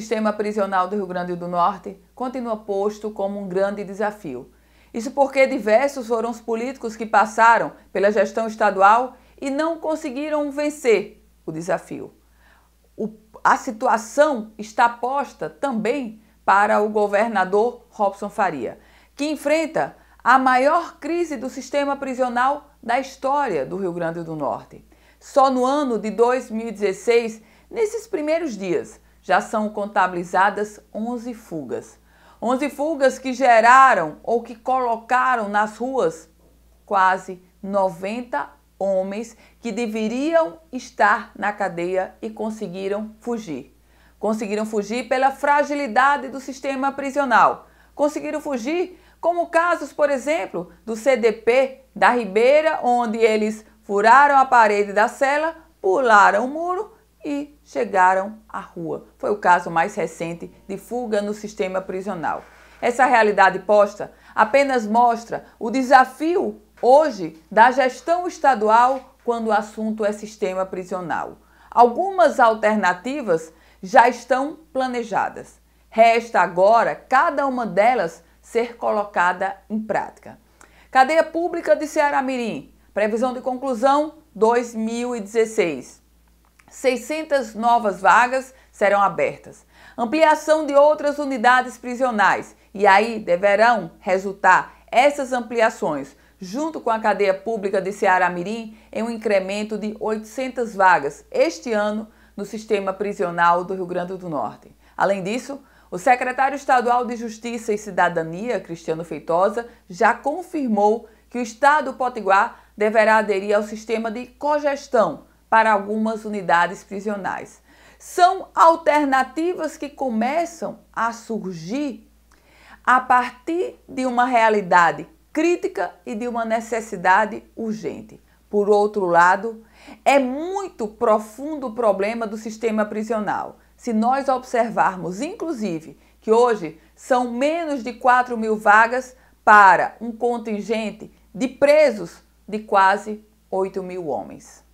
sistema prisional do Rio Grande do Norte continua posto como um grande desafio. Isso porque diversos foram os políticos que passaram pela gestão estadual e não conseguiram vencer o desafio. O, a situação está posta também para o governador Robson Faria, que enfrenta a maior crise do sistema prisional da história do Rio Grande do Norte. Só no ano de 2016, nesses primeiros dias, já são contabilizadas 11 fugas. 11 fugas que geraram ou que colocaram nas ruas quase 90 homens que deveriam estar na cadeia e conseguiram fugir. Conseguiram fugir pela fragilidade do sistema prisional. Conseguiram fugir, como casos, por exemplo, do CDP da Ribeira, onde eles furaram a parede da cela, pularam o muro e chegaram à rua. Foi o caso mais recente de fuga no sistema prisional. Essa realidade posta apenas mostra o desafio hoje da gestão estadual quando o assunto é sistema prisional. Algumas alternativas já estão planejadas. Resta agora cada uma delas ser colocada em prática. Cadeia Pública de Ceará Mirim, previsão de conclusão 2016. 600 novas vagas serão abertas. Ampliação de outras unidades prisionais, e aí deverão resultar essas ampliações, junto com a cadeia pública de Ceará Mirim, em um incremento de 800 vagas este ano no sistema prisional do Rio Grande do Norte. Além disso, o secretário estadual de Justiça e Cidadania, Cristiano Feitosa, já confirmou que o estado do Potiguar deverá aderir ao sistema de cogestão para algumas unidades prisionais. São alternativas que começam a surgir a partir de uma realidade crítica e de uma necessidade urgente. Por outro lado, é muito profundo o problema do sistema prisional. Se nós observarmos, inclusive, que hoje são menos de 4 mil vagas para um contingente de presos de quase 8 mil homens.